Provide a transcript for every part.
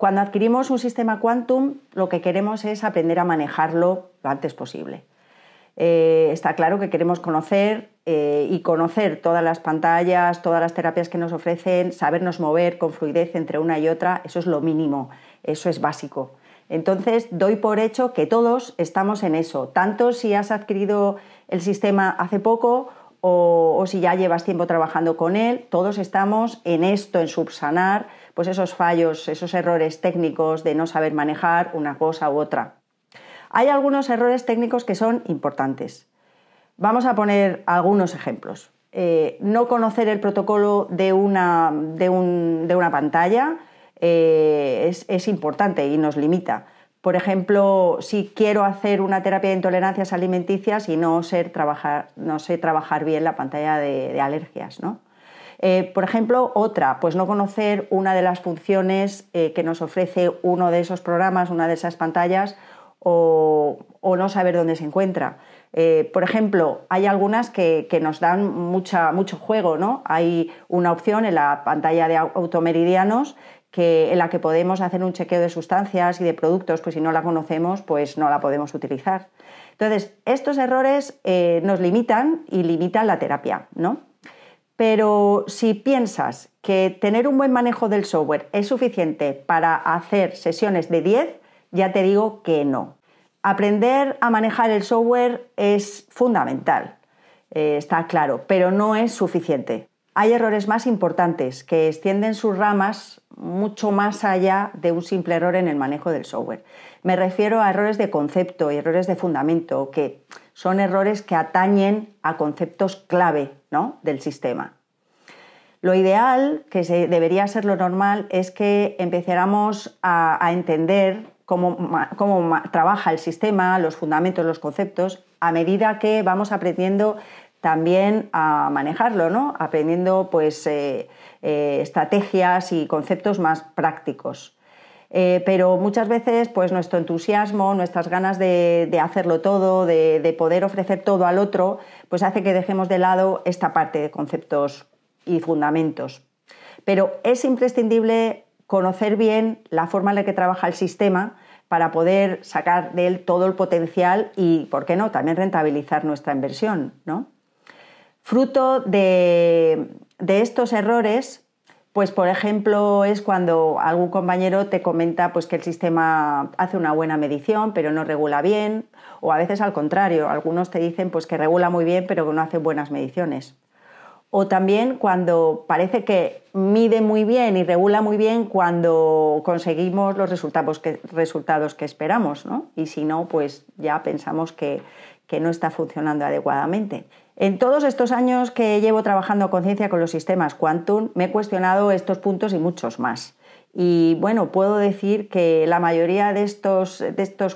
Cuando adquirimos un sistema quantum, lo que queremos es aprender a manejarlo lo antes posible. Eh, está claro que queremos conocer eh, y conocer todas las pantallas, todas las terapias que nos ofrecen, sabernos mover con fluidez entre una y otra, eso es lo mínimo, eso es básico. Entonces, doy por hecho que todos estamos en eso, tanto si has adquirido el sistema hace poco o si ya llevas tiempo trabajando con él, todos estamos en esto, en subsanar pues esos fallos, esos errores técnicos de no saber manejar una cosa u otra. Hay algunos errores técnicos que son importantes. Vamos a poner algunos ejemplos. Eh, no conocer el protocolo de una, de una pantalla eh, es, importante y nos limita. Por ejemplo, si quiero hacer una terapia de intolerancias alimenticias y no, ser trabajar, no sé trabajar bien la pantalla de, de alergias, ¿no? Eh, por ejemplo, otra, pues no conocer una de las funciones eh, que nos ofrece uno de esos programas, una de esas pantallas, o, no saber dónde se encuentra. Eh, por ejemplo, hay algunas que, nos dan mucho juego, ¿no? Hay una opción en la pantalla de automeridianos en la que podemos hacer un chequeo de sustancias y de productos, pues si no la conocemos, pues no la podemos utilizar. Entonces, estos errores nos limitan y limitan la terapia, ¿no? Pero si piensas que tener un buen manejo del software es suficiente para hacer sesiones de 10, ya te digo que no. Aprender a manejar el software es fundamental, eh, está claro, pero no es suficiente. Hay errores más importantes que extienden sus ramas mucho más allá de un simple error en el manejo del software. Me refiero a errores de concepto, y errores de fundamento, que son errores que atañen a conceptos clave del sistema. Lo ideal, que debería ser lo normal, es que empezáramos a, entender cómo, trabaja el sistema, los fundamentos, los conceptos, a medida que vamos aprendiendo también a manejarlo, ¿no? aprendiendo pues, eh, eh, estrategias y conceptos más prácticos. Eh, pero muchas veces pues, nuestro entusiasmo, nuestras ganas de, hacerlo todo, de, poder ofrecer todo al otro, pues hace que dejemos de lado esta parte de conceptos y fundamentos. Pero es imprescindible conocer bien la forma en la que trabaja el sistema para poder sacar de él todo el potencial y, ¿por qué no?, también rentabilizar nuestra inversión, Fruto de estos errores pues, por ejemplo, es cuando algún compañero te comenta pues, que el sistema hace una buena medición, pero no regula bien, o a veces al contrario, algunos te dicen pues, que regula muy bien, pero que no hace buenas mediciones. O también cuando parece que mide muy bien y regula muy bien cuando conseguimos los resultados que, esperamos, ¿no? Y si no, pues ya pensamos que no está funcionando adecuadamente. En todos estos años que llevo trabajando a conciencia con los sistemas quantum, me he cuestionado estos puntos y muchos más. Y bueno, puedo decir que la mayoría de estos,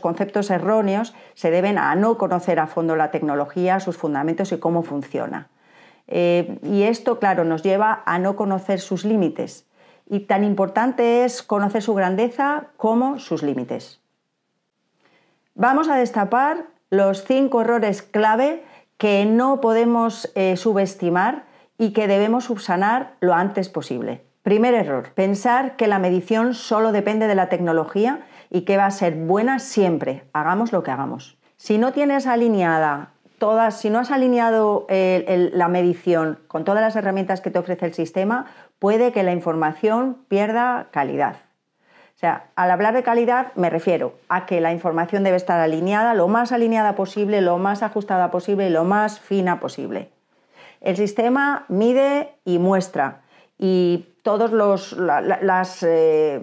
conceptos erróneos se deben a no conocer a fondo la tecnología, sus fundamentos y cómo funciona. Eh, y esto, claro, nos lleva a no conocer sus límites. Y tan importante es conocer su grandeza como sus límites. Vamos a destapar los cinco errores clave que no podemos eh, subestimar y que debemos subsanar lo antes posible. Primer error, pensar que la medición solo depende de la tecnología y que va a ser buena siempre, hagamos lo que hagamos. Si no tienes alineada todas, si no has alineado eh, la medición con todas las herramientas que te ofrece el sistema, puede que la información pierda calidad al hablar de calidad me refiero a que la información debe estar alineada, lo más alineada posible, lo más ajustada posible, y lo más fina posible. El sistema mide y muestra y todos los eh,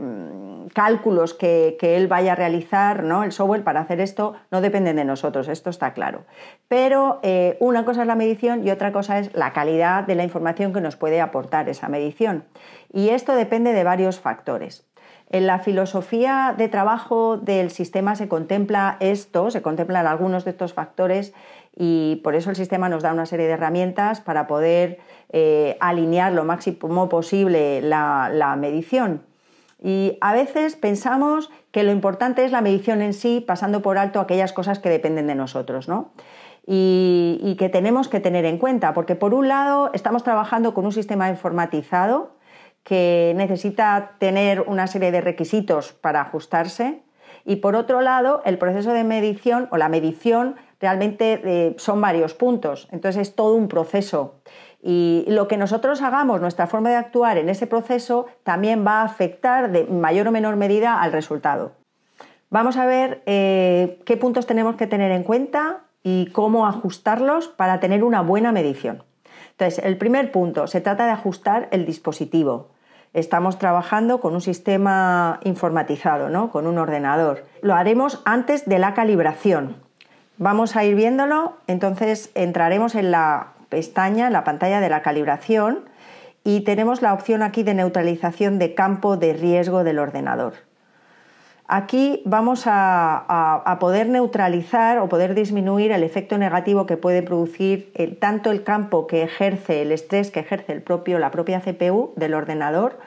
cálculos que, él vaya a realizar, ¿no? el software para hacer esto, no dependen de nosotros, esto está claro. Pero eh, una cosa es la medición y otra cosa es la calidad de la información que nos puede aportar esa medición. Y esto depende de varios factores. En la filosofía de trabajo del sistema se contempla esto, se contemplan algunos de estos factores y por eso el sistema nos da una serie de herramientas para poder eh, alinear lo máximo posible la, medición. Y a veces pensamos que lo importante es la medición en sí, pasando por alto aquellas cosas que dependen de nosotros, y, que tenemos que tener en cuenta, porque por un lado estamos trabajando con un sistema informatizado que necesita tener una serie de requisitos para ajustarse y por otro lado el proceso de medición o la medición realmente eh, son varios puntos, entonces es todo un proceso y lo que nosotros hagamos, nuestra forma de actuar en ese proceso también va a afectar de mayor o menor medida al resultado. Vamos a ver eh, qué puntos tenemos que tener en cuenta y cómo ajustarlos para tener una buena medición. Entonces, el primer punto, se trata de ajustar el dispositivo estamos trabajando con un sistema informatizado, ¿no? con un ordenador. Lo haremos antes de la calibración. Vamos a ir viéndolo, entonces entraremos en la pestaña, en la pantalla de la calibración y tenemos la opción aquí de neutralización de campo de riesgo del ordenador. Aquí vamos a, poder neutralizar o poder disminuir el efecto negativo que puede producir eh, tanto el campo que ejerce el estrés que ejerce la propia CPU del ordenador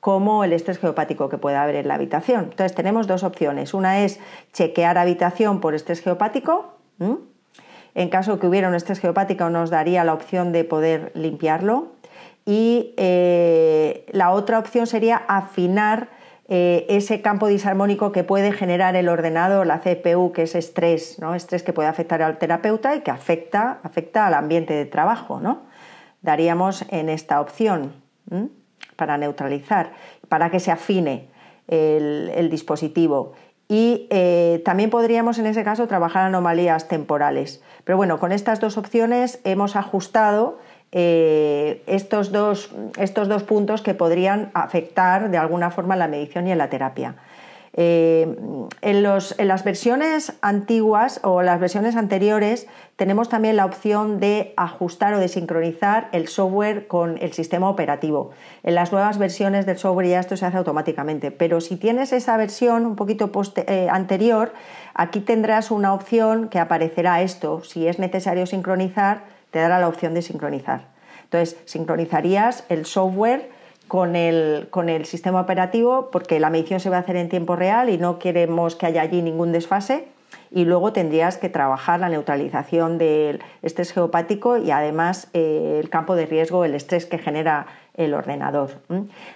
como el estrés geopático que pueda haber en la habitación. Entonces tenemos dos opciones. Una es chequear habitación por estrés geopático. En caso que hubiera un estrés geopático nos daría la opción de poder limpiarlo. Y eh, la otra opción sería afinar eh, ese campo disarmónico que puede generar el ordenador, la CPU, que es estrés, ¿no? Estrés que puede afectar al terapeuta y que afecta, al ambiente de trabajo, ¿no? Daríamos en esta opción para neutralizar, para que se afine el, dispositivo. Y eh, también podríamos en ese caso trabajar anomalías temporales. Pero bueno, con estas dos opciones hemos ajustado eh, estos, dos, puntos que podrían afectar de alguna forma la medición y en la terapia. Eh, en, las versiones antiguas o las versiones anteriores tenemos también la opción de ajustar o de sincronizar el software con el sistema operativo. En las nuevas versiones del software ya esto se hace automáticamente, pero si tienes esa versión un poquito eh, anterior, aquí tendrás una opción que aparecerá esto, si es necesario sincronizar te dará la opción de sincronizar. Entonces, sincronizarías el software con el, con el sistema operativo porque la medición se va a hacer en tiempo real y no queremos que haya allí ningún desfase. Y luego tendrías que trabajar la neutralización del estrés geopático y además eh, el campo de riesgo, el estrés que genera el ordenador.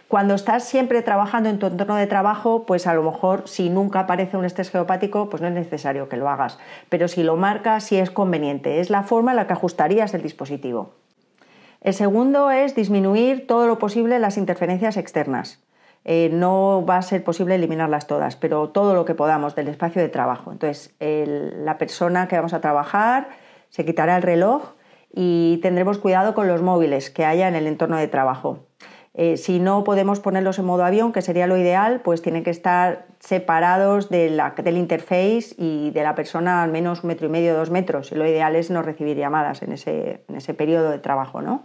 Cuando estás siempre trabajando en tu entorno de trabajo, pues a lo mejor si nunca aparece un estrés geopático, pues no es necesario que lo hagas. Pero si lo marcas, si es conveniente. Es la forma en la que ajustarías el dispositivo. El segundo es disminuir todo lo posible las interferencias externas. Eh, no va a ser posible eliminarlas todas, pero todo lo que podamos del espacio de trabajo. Entonces, la persona que vamos a trabajar se quitará el reloj y tendremos cuidado con los móviles que haya en el entorno de trabajo. Eh, si no podemos ponerlos en modo avión, que sería lo ideal, pues tienen que estar separados del interface y de la persona al menos un metro y medio, dos metros. Lo ideal es no recibir llamadas en ese, periodo de trabajo. ¿no?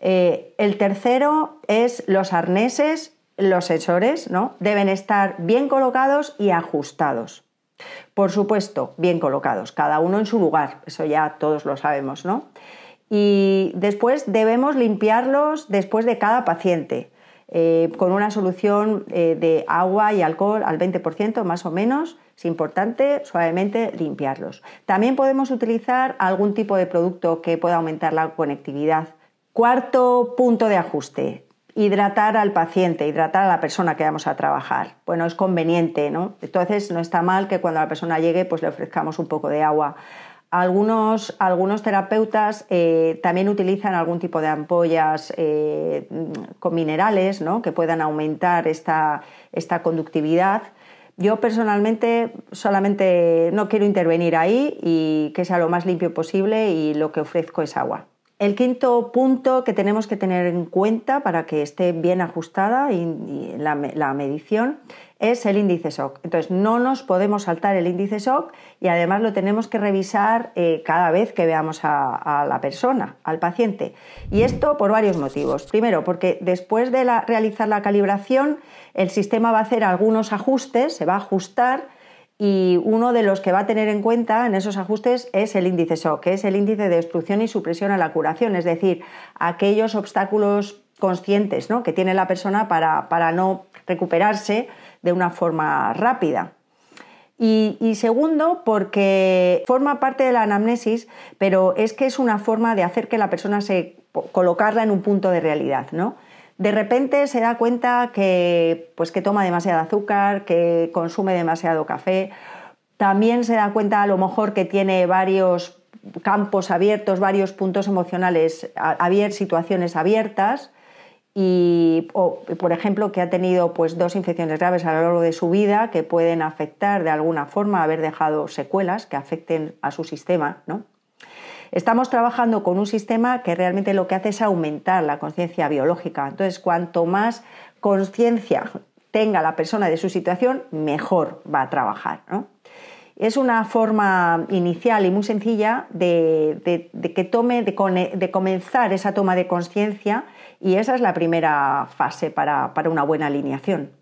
Eh, el tercero es los arneses, los sensores, ¿no? deben estar bien colocados y ajustados. Por supuesto, bien colocados, cada uno en su lugar, eso ya todos lo sabemos, ¿no? Y después debemos limpiarlos después de cada paciente. Eh, con una solución eh, de agua y alcohol al 20% más o menos. Es importante suavemente limpiarlos. También podemos utilizar algún tipo de producto que pueda aumentar la conectividad. Cuarto punto de ajuste, hidratar al paciente, hidratar a la persona que vamos a trabajar. Bueno, es conveniente, ¿no? Entonces no está mal que cuando la persona llegue pues le ofrezcamos un poco de agua. Algunos, algunos terapeutas eh, también utilizan algún tipo de ampollas eh, con minerales ¿no? que puedan aumentar esta, esta conductividad. Yo personalmente solamente no quiero intervenir ahí y que sea lo más limpio posible y lo que ofrezco es agua. El quinto punto que tenemos que tener en cuenta para que esté bien ajustada la, medición es el índice SOC. Entonces, no nos podemos saltar el índice SOC y además lo tenemos que revisar eh, cada vez que veamos a, la persona, al paciente. Y esto por varios motivos. Primero, porque después de realizar la calibración, el sistema va a hacer algunos ajustes, se va a ajustar y uno de los que va a tener en cuenta en esos ajustes es el índice SOC, que es el índice de destrucción y supresión a la curación, es decir, aquellos obstáculos conscientes que tiene la persona para, no recuperarse de una forma rápida. Y, y segundo, porque forma parte de la anamnesis, pero es que es una forma de hacer que la persona se colocarla en un punto de realidad, ¿no? de repente se da cuenta que, pues, que toma demasiado azúcar, que consume demasiado café. También se da cuenta a lo mejor que tiene varios campos abiertos, varios puntos emocionales, abiertos, situaciones abiertas. Y, o, por ejemplo, que ha tenido pues, dos infecciones graves a lo largo de su vida que pueden afectar de alguna forma, haber dejado secuelas que afecten a su sistema, ¿no? Estamos trabajando con un sistema que realmente lo que hace es aumentar la conciencia biológica. Entonces, cuanto más conciencia tenga la persona de su situación, mejor va a trabajar. Es una forma inicial y muy sencilla de, que tome, de, comenzar esa toma de conciencia y esa es la primera fase para, una buena alineación.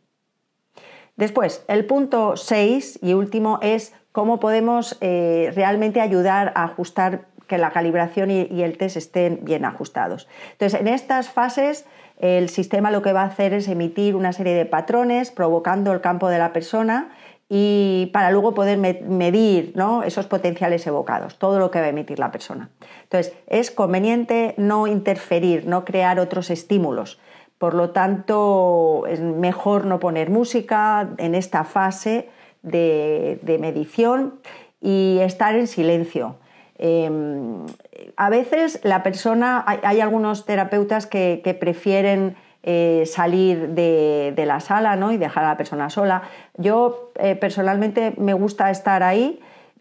Después, el punto 6 y último es cómo podemos eh, realmente ayudar a ajustar que la calibración y, el test estén bien ajustados. Entonces, en estas fases, el sistema lo que va a hacer es emitir una serie de patrones provocando el campo de la persona y para luego poder medir esos potenciales evocados, todo lo que va a emitir la persona. Entonces, es conveniente no interferir, no crear otros estímulos. Por lo tanto, es mejor no poner música en esta fase de medición y estar en silencio. Em, a veces la persona, hay, algunos terapeutas que, prefieren eh, salir de, la sala ¿no? y dejar a la persona sola. Yo eh, personalmente me gusta estar ahí,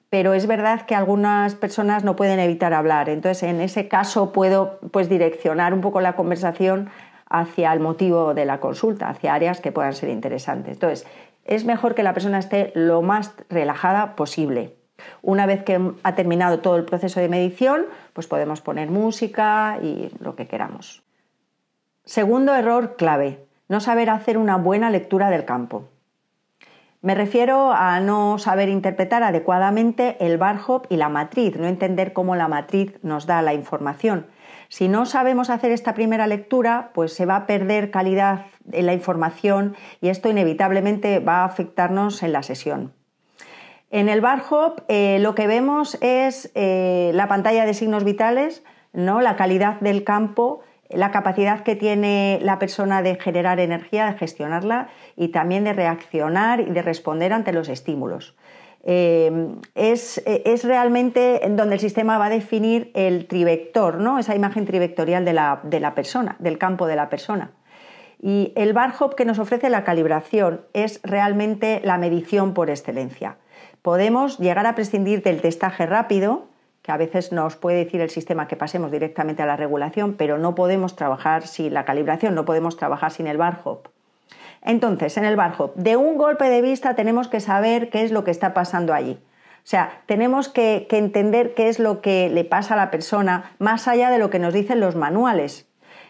pero es verdad que algunas personas no pueden evitar hablar. Entonces, en ese caso puedo pues, direccionar un poco la conversación hacia el motivo de la consulta, hacia áreas que puedan ser interesantes. Entonces, es mejor que la persona esté lo más relajada posible. Una vez que ha terminado todo el proceso de medición, pues podemos poner música y lo que queramos. Segundo error clave, no saber hacer una buena lectura del campo. Me refiero a no saber interpretar adecuadamente el barhop y la matriz, no entender cómo la matriz nos da la información. Si no sabemos hacer esta primera lectura, pues se va a perder calidad en la información y esto inevitablemente va a afectarnos en la sesión. En el BarHop eh, lo que vemos es eh, la pantalla de signos vitales, la calidad del campo, la capacidad que tiene la persona de generar energía, de gestionarla y también de reaccionar y de responder ante los estímulos. Eh, es, es, realmente donde el sistema va a definir el trivector, ¿no? esa imagen trivectorial de la, de la persona, del campo de la persona. Y el BarHop que nos ofrece la calibración es realmente la medición por excelencia. Podemos llegar a prescindir del testaje rápido, que a veces nos puede decir el sistema que pasemos directamente a la regulación, pero no podemos trabajar sin la calibración, no podemos trabajar sin el barhop. Entonces, en el barhop, de un golpe de vista tenemos que saber qué es lo que está pasando allí. O sea, tenemos que, entender qué es lo que le pasa a la persona más allá de lo que nos dicen los manuales.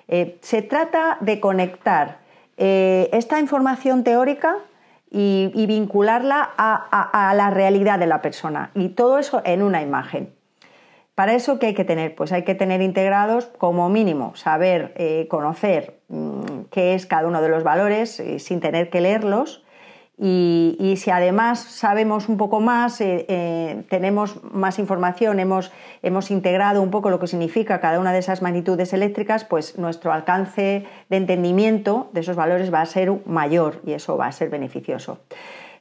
Eh, se trata de conectar eh, esta información teórica y, vincularla a, la realidad de la persona. Y todo eso en una imagen. Para eso, ¿qué hay que tener? Pues hay que tener integrados como mínimo, saber, eh, conocer mm, qué es cada uno de los valores eh, sin tener que leerlos, y, si además sabemos un poco más, eh, eh, tenemos más información, hemos, integrado un poco lo que significa cada una de esas magnitudes eléctricas, pues nuestro alcance de entendimiento de esos valores va a ser mayor y eso va a ser beneficioso.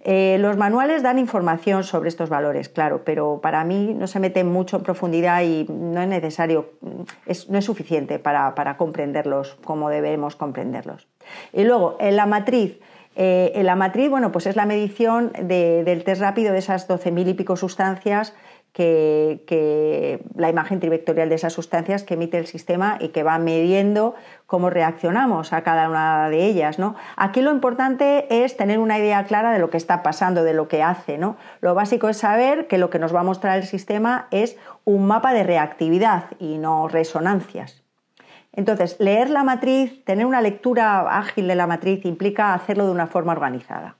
Eh, los manuales dan información sobre estos valores, claro, pero para mí no se mete mucho en profundidad y no es necesario, no es suficiente para, para comprenderlos como debemos comprenderlos. Y luego, en la matriz, eh, la matriz, bueno, pues es la medición del test rápido de esas 12.000 y pico sustancias que, la imagen trivectorial de esas sustancias que emite el sistema y que va midiendo cómo reaccionamos a cada una de ellas. Aquí lo importante es tener una idea clara de lo que está pasando, de lo que hace. Lo básico es saber que lo que nos va a mostrar el sistema es un mapa de reactividad y no resonancias. Entonces, leer la matriz, tener una lectura ágil de la matriz implica hacerlo de una forma organizada.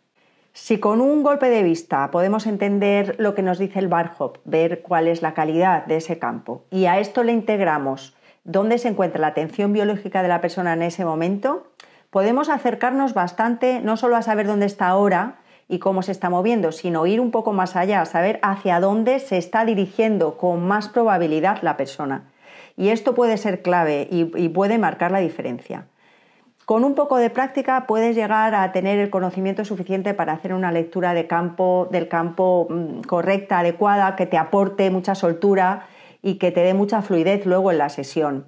Si con un golpe de vista podemos entender lo que nos dice el barhop, ver cuál es la calidad de ese campo, y a esto le integramos dónde se encuentra la atención biológica de la persona en ese momento, podemos acercarnos bastante no solo a saber dónde está ahora y cómo se está moviendo, sino ir un poco más allá, a saber hacia dónde se está dirigiendo con más probabilidad la persona. Y esto puede ser clave y, puede marcar la diferencia. Con un poco de práctica puedes llegar a tener el conocimiento suficiente para hacer una lectura de campo, del campo mm, correcta, adecuada, que te aporte mucha soltura y que te dé mucha fluidez luego en la sesión.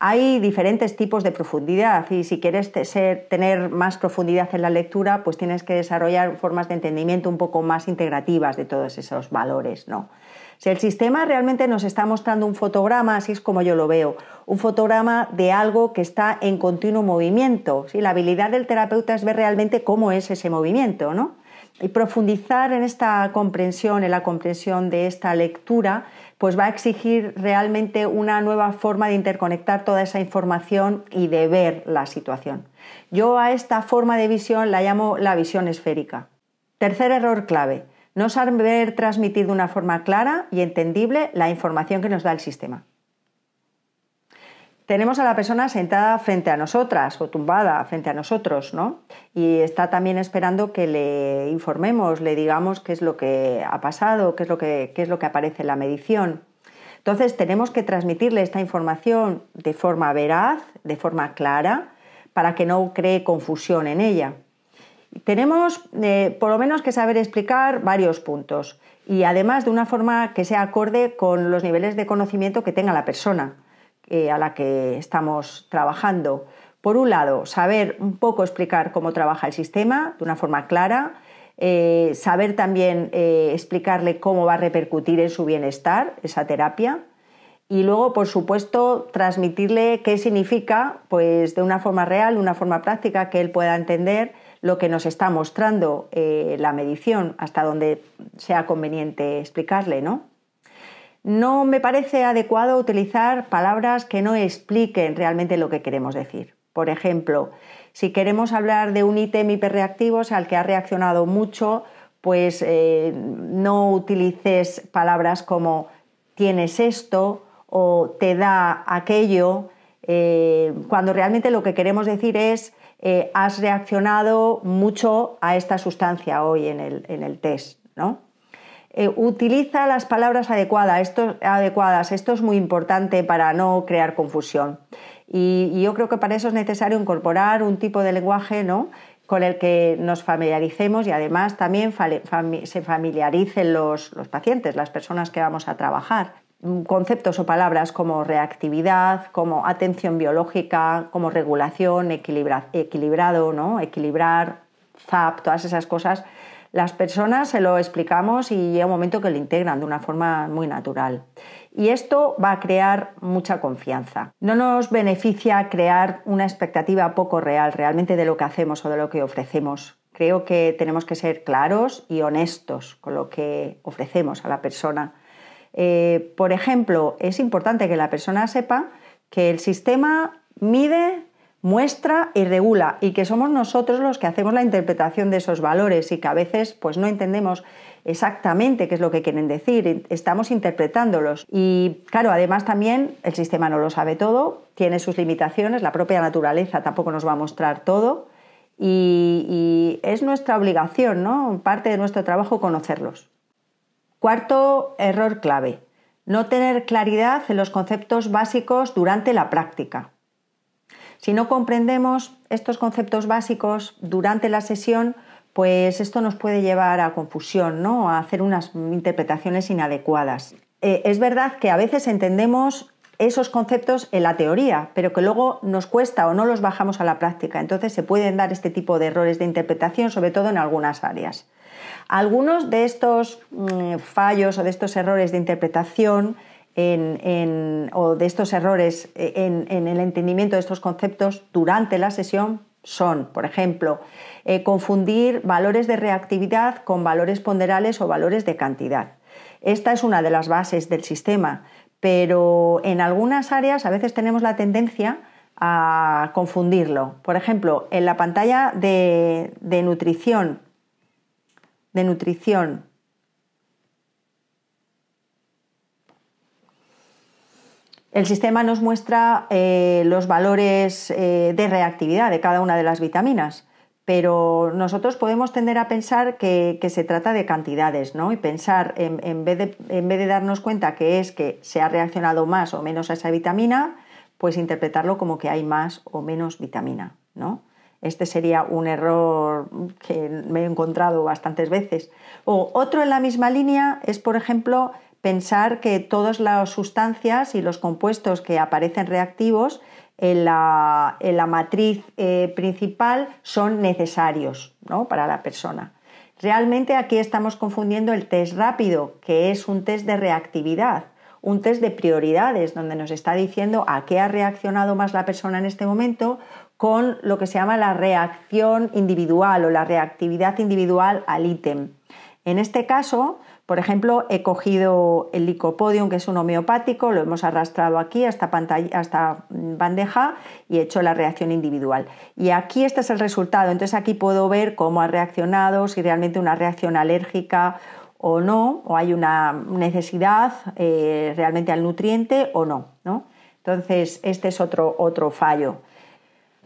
Hay diferentes tipos de profundidad y si quieres tener más profundidad en la lectura, pues tienes que desarrollar formas de entendimiento un poco más integrativas de todos esos valores, si el sistema realmente nos está mostrando un fotograma, así es como yo lo veo, un fotograma de algo que está en continuo movimiento. La habilidad del terapeuta es ver realmente cómo es ese movimiento, ¿no? Y profundizar en esta comprensión, en la comprensión de esta lectura, pues va a exigir realmente una nueva forma de interconectar toda esa información y de ver la situación. Yo a esta forma de visión la llamo la visión esférica. Tercer error clave, no saber transmitir de una forma clara y entendible la información que nos da el sistema. Tenemos a la persona sentada frente a nosotras o tumbada frente a nosotros, ¿no? Y está también esperando que le informemos, le digamos qué es lo que ha pasado, qué es lo que, qué es lo que aparece en la medición. Entonces tenemos que transmitirle esta información de forma veraz, de forma clara, para que no cree confusión en ella. Tenemos eh, por lo menos que saber explicar varios puntos y además de una forma que sea acorde con los niveles de conocimiento que tenga la persona eh, a la que estamos trabajando. Por un lado, saber un poco explicar cómo trabaja el sistema de una forma clara, eh, saber también explicarle cómo va a repercutir en su bienestar esa terapia y luego, por supuesto, transmitirle qué significa, pues de una forma real, una forma práctica que él pueda entender lo que nos está mostrando eh, la medición hasta donde sea conveniente explicarle, ¿no? No me parece adecuado utilizar palabras que no expliquen realmente lo que queremos decir. Por ejemplo, si queremos hablar de un ítem hiperreactivo o al que ha reaccionado mucho, pues eh, no utilices palabras como tienes esto o te da aquello, eh, cuando realmente lo que queremos decir es eh, has reaccionado mucho a esta sustancia hoy en el, test, eh, utiliza las palabras adecuadas esto, adecuadas, esto es muy importante para no crear confusión. Y, yo creo que para eso es necesario incorporar un tipo de lenguaje ¿no? con el que nos familiaricemos y además también se familiaricen los, pacientes, las personas que vamos a trabajar. Mm, conceptos o palabras como reactividad, como atención biológica, como regulación, equilibrado, ¿no? equilibrar, zap, todas esas cosas, las personas se lo explicamos y llega un momento que lo integran de una forma muy natural. Y esto va a crear mucha confianza. No nos beneficia crear una expectativa poco real realmente de lo que hacemos o de lo que ofrecemos. Creo que tenemos que ser claros y honestos con lo que ofrecemos a la persona eh, por ejemplo, es importante que la persona sepa que el sistema mide, muestra y regula y que somos nosotros los que hacemos la interpretación de esos valores y que a veces pues no entendemos exactamente qué es lo que quieren decir, estamos interpretándolos. Y claro, además también el sistema no lo sabe todo, tiene sus limitaciones, la propia naturaleza tampoco nos va a mostrar todo y, y es nuestra obligación, ¿no? parte de nuestro trabajo conocerlos. Cuarto error clave, no tener claridad en los conceptos básicos durante la práctica. Si no comprendemos estos conceptos básicos durante la sesión, pues esto nos puede llevar a confusión, ¿no? a hacer unas interpretaciones inadecuadas. Eh, es verdad que a veces entendemos esos conceptos en la teoría, pero que luego nos cuesta o no los bajamos a la práctica. Entonces se pueden dar este tipo de errores de interpretación, sobre todo en algunas áreas. Algunos de estos mm, fallos o de estos errores de interpretación o de estos errores eh, en, el entendimiento de estos conceptos durante la sesión son, por ejemplo, eh, confundir valores de reactividad con valores ponderales o valores de cantidad. Esta es una de las bases del sistema, pero en algunas áreas a veces tenemos la tendencia a confundirlo. Por ejemplo, en la pantalla de nutrición de nutrición. El sistema nos muestra eh, los valores eh, de reactividad de cada una de las vitaminas, pero nosotros podemos tender a pensar que, se trata de cantidades, ¿no? Y pensar, en, vez de, en vez de darnos cuenta que es que se ha reaccionado más o menos a esa vitamina, pues interpretarlo como que hay más o menos vitamina, ¿no? Este sería un error que me he encontrado bastantes veces. O otro en la misma línea es, por ejemplo, pensar que todas las sustancias y los compuestos que aparecen reactivos en la, matriz eh, principal son necesarios ¿no? para la persona. Realmente aquí estamos confundiendo el test rápido, que es un test de reactividad, un test de prioridades, donde nos está diciendo a qué ha reaccionado más la persona en este momento con lo que se llama la reacción individual o la reactividad individual al ítem. En este caso, por ejemplo, he cogido el licopodium, que es un homeopático, lo hemos arrastrado aquí a esta bandeja y he hecho la reacción individual. Y aquí este es el resultado. Entonces aquí puedo ver cómo ha reaccionado, si realmente una reacción alérgica o no, o hay una necesidad eh, realmente al nutriente o no, Entonces, este es otro fallo.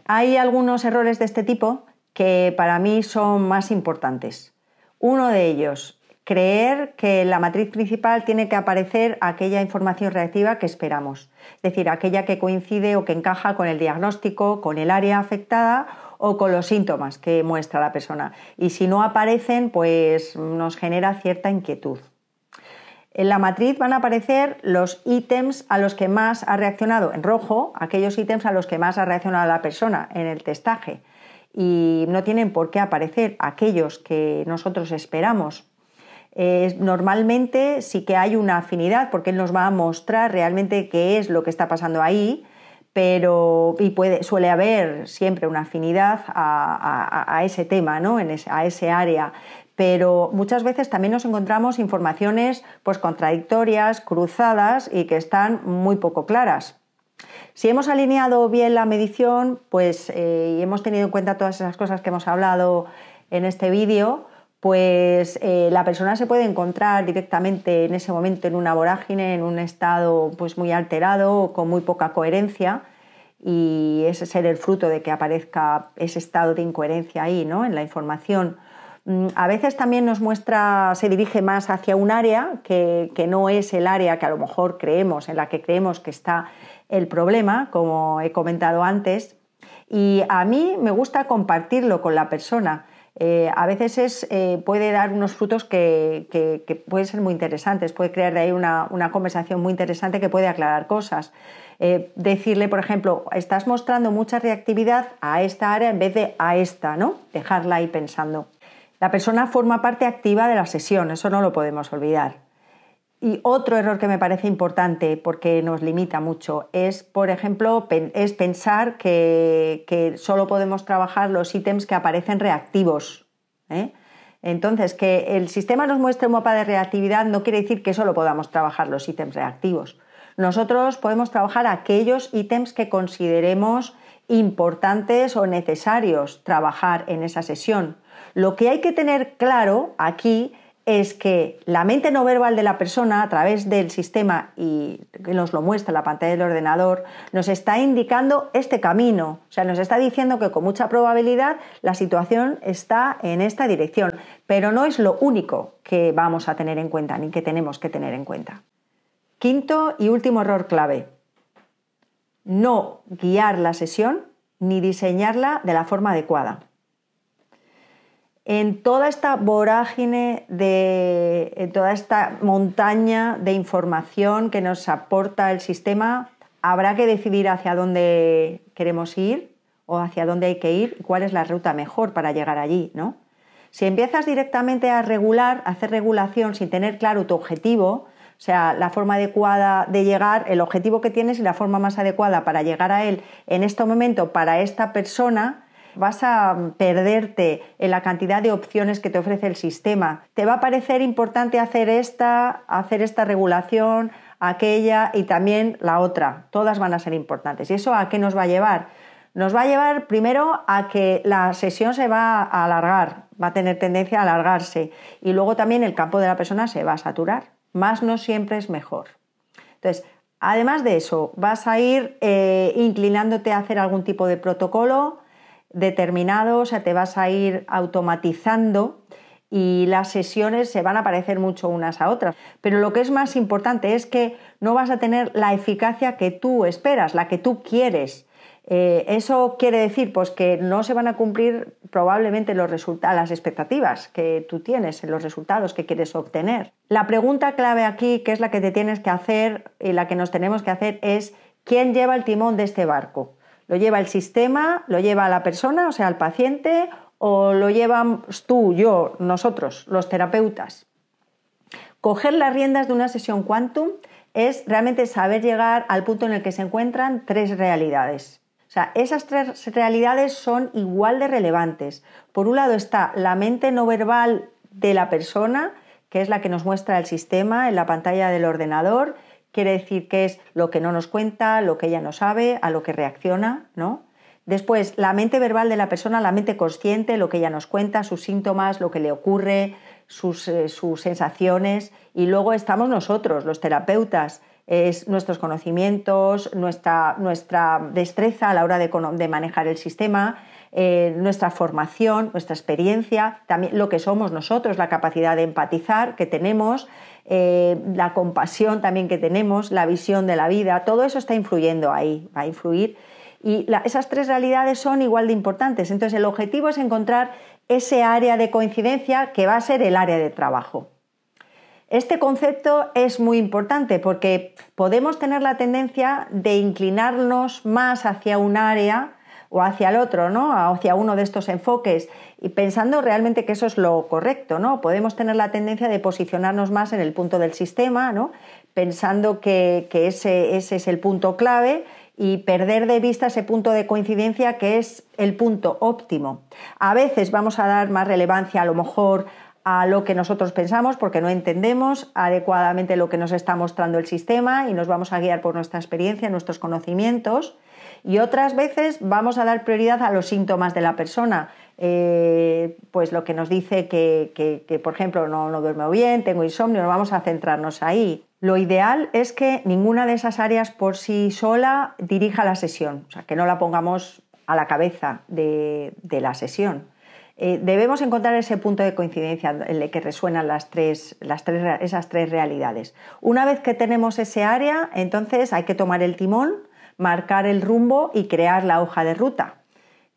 Hay algunos errores de este tipo que para mí son más importantes. Uno de ellos, creer que en la matriz principal tiene que aparecer aquella información reactiva que esperamos, es decir, aquella que coincide o que encaja con el diagnóstico, con el área afectada o con los síntomas que muestra la persona. Y si no aparecen, pues nos genera cierta inquietud. En la matriz van a aparecer los ítems a los que más ha reaccionado en rojo, aquellos ítems a los que más ha reaccionado la persona en el testaje. Y no tienen por qué aparecer aquellos que nosotros esperamos. normalmente sí que hay una afinidad porque él nos va a mostrar realmente qué es lo que está pasando ahí, pero y puede, suele haber siempre una afinidad a, ese tema, ¿no? En a ese área pero muchas veces también nos encontramos informaciones pues contradictorias, cruzadas y que están muy poco claras. Si hemos alineado bien la medición, pues, eh, y hemos tenido en cuenta todas esas cosas que hemos hablado en este vídeo, pues eh, la persona se puede encontrar directamente en ese momento en una vorágine, en un estado pues muy alterado con muy poca coherencia y ese ser el fruto de que aparezca ese estado de incoherencia ahí, ¿no? En la información. Mm, a veces también nos muestra, se dirige más hacia un área que, no es el área que a lo mejor creemos, en la que creemos que está el problema, como he comentado antes. Y a mí me gusta compartirlo con la persona. Eh, a veces eh, puede dar unos frutos que, pueden ser muy interesantes, puede crear de ahí una, conversación muy interesante que puede aclarar cosas. Eh, decirle, por ejemplo, estás mostrando mucha reactividad a esta área en vez de a esta, ¿no? Dejarla ahí pensando. La persona forma parte activa de la sesión, eso no lo podemos olvidar. Y otro error que me parece importante porque nos limita mucho es, por ejemplo, es pensar que, solo podemos trabajar los ítems que aparecen reactivos. ¿eh? Entonces, que el sistema nos muestre un mapa de reactividad no quiere decir que solo podamos trabajar los ítems reactivos. Nosotros podemos trabajar aquellos ítems que consideremos importantes o necesarios trabajar en esa sesión. Lo que hay que tener claro aquí es que la mente no verbal de la persona a través del sistema, y nos lo muestra la pantalla del ordenador, nos está indicando este camino, o sea, nos está diciendo que con mucha probabilidad la situación está en esta dirección, pero no es lo único que vamos a tener en cuenta, ni que tenemos que tener en cuenta. Quinto y último error clave, no guiar la sesión ni diseñarla de la forma adecuada en toda esta vorágine de en toda esta montaña de información que nos aporta el sistema, habrá que decidir hacia dónde queremos ir o hacia dónde hay que ir y cuál es la ruta mejor para llegar allí, ¿no? Si empiezas directamente a regular, a hacer regulación sin tener claro tu objetivo, o sea, la forma adecuada de llegar, el objetivo que tienes y la forma más adecuada para llegar a él en este momento para esta persona, vas a perderte en la cantidad de opciones que te ofrece el sistema. Te va a parecer importante hacer esta, hacer esta regulación, aquella y también la otra. Todas van a ser importantes. ¿Y eso a qué nos va a llevar? Nos va a llevar primero a que la sesión se va a alargar, va a tener tendencia a alargarse y luego también el campo de la persona se va a saturar. Más no siempre es mejor. Entonces, además de eso, vas a ir eh, inclinándote a hacer algún tipo de protocolo, determinado, o sea, te vas a ir automatizando y las sesiones se van a parecer mucho unas a otras. Pero lo que es más importante es que no vas a tener la eficacia que tú esperas, la que tú quieres. Eh, eso quiere decir pues, que no se van a cumplir probablemente las expectativas que tú tienes en los resultados que quieres obtener. La pregunta clave aquí, que es la que te tienes que hacer y eh, la que nos tenemos que hacer, es ¿quién lleva el timón de este barco? ¿Lo lleva el sistema? ¿Lo lleva la persona, o sea, el paciente? ¿O lo llevamos tú, yo, nosotros, los terapeutas? Coger las riendas de una sesión quantum es realmente saber llegar al punto en el que se encuentran tres realidades. O sea, esas tres realidades son igual de relevantes. Por un lado está la mente no verbal de la persona, que es la que nos muestra el sistema en la pantalla del ordenador, Quiere decir que es lo que no nos cuenta, lo que ella no sabe, a lo que reacciona, ¿no? Después, la mente verbal de la persona, la mente consciente, lo que ella nos cuenta, sus síntomas, lo que le ocurre, sus, eh, sensaciones. Y luego estamos nosotros, los terapeutas, es nuestros conocimientos, nuestra, nuestra destreza a la hora de, de manejar el sistema, eh, nuestra formación, nuestra experiencia, también lo que somos nosotros, la capacidad de empatizar que tenemos, eh, la compasión también que tenemos, la visión de la vida, todo eso está influyendo ahí, va a influir. Y esas tres realidades son igual de importantes. Entonces el objetivo es encontrar ese área de coincidencia que va a ser el área de trabajo. Este concepto es muy importante porque podemos tener la tendencia de inclinarnos más hacia un área o hacia el otro, Hacia uno de estos enfoques y pensando realmente que eso es lo correcto, ¿no? Podemos tener la tendencia de posicionarnos más en el punto del sistema, Pensando que, ese, ese es el punto clave y perder de vista ese punto de coincidencia que es el punto óptimo. A veces vamos a dar más relevancia a lo mejor a lo que nosotros pensamos porque no entendemos adecuadamente lo que nos está mostrando el sistema y nos vamos a guiar por nuestra experiencia, nuestros conocimientos. Y otras veces vamos a dar prioridad a los síntomas de la persona. Eh, pues lo que nos dice que, por ejemplo, no, duermo bien, tengo insomnio, no vamos a centrarnos ahí. Lo ideal es que ninguna de esas áreas por sí sola dirija la sesión, o sea, que no la pongamos a la cabeza de, la sesión. Eh, debemos encontrar ese punto de coincidencia en el que resuenan las tres, las tres, esas tres realidades. Una vez que tenemos ese área, entonces hay que tomar el timón marcar el rumbo y crear la hoja de ruta.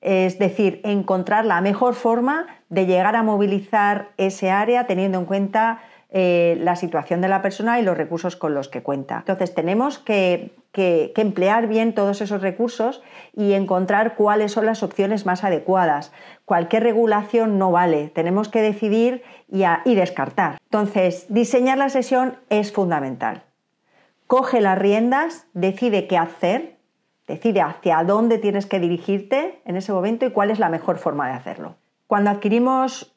Es decir, encontrar la mejor forma de llegar a movilizar ese área teniendo en cuenta eh, la situación de la persona y los recursos con los que cuenta. Entonces tenemos que, emplear bien todos esos recursos y encontrar cuáles son las opciones más adecuadas. Cualquier regulación no vale, tenemos que decidir y descartar. Entonces, diseñar la sesión es fundamental coge las riendas, decide qué hacer, decide hacia dónde tienes que dirigirte en ese momento y cuál es la mejor forma de hacerlo. Cuando adquirimos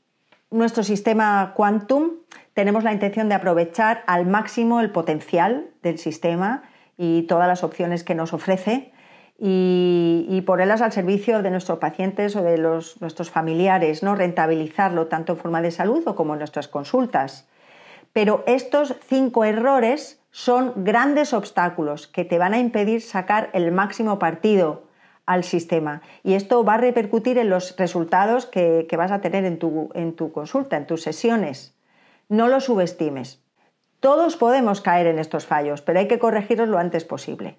nuestro sistema Quantum, tenemos la intención de aprovechar al máximo el potencial del sistema y todas las opciones que nos ofrece y, ponerlas al servicio de nuestros pacientes o de nuestros familiares, ¿no? rentabilizarlo tanto en forma de salud o como en nuestras consultas. Pero estos cinco errores son grandes obstáculos que te van a impedir sacar el máximo partido al sistema. Y esto va a repercutir en los resultados que, vas a tener en tu, consulta, en tus sesiones. No lo subestimes. Todos podemos caer en estos fallos, pero hay que corregirlos lo antes posible.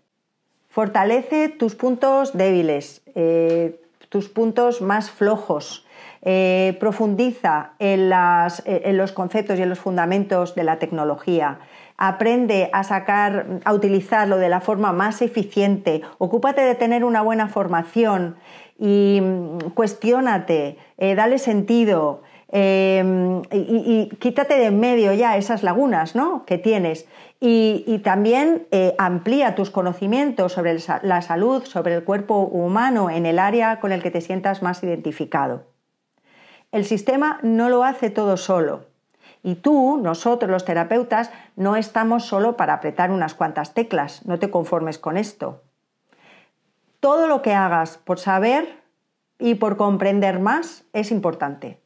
Fortalece tus puntos débiles, eh, tus puntos más flojos. Eh, profundiza en, eh, en, los conceptos y en los fundamentos de la tecnología aprende a sacar, a utilizarlo de la forma más eficiente, ocúpate de tener una buena formación y mm, cuestionate, eh, dale sentido. Em, y, quítate de en medio ya esas lagunas ¿no? que tienes y, también eh, amplía tus conocimientos sobre la salud, sobre el cuerpo humano en el área con el que te sientas más identificado. El sistema no lo hace todo solo. Y tú, nosotros los terapeutas, no estamos solo para apretar unas cuantas teclas, no te conformes con esto. Todo lo que hagas por saber y por comprender más es importante.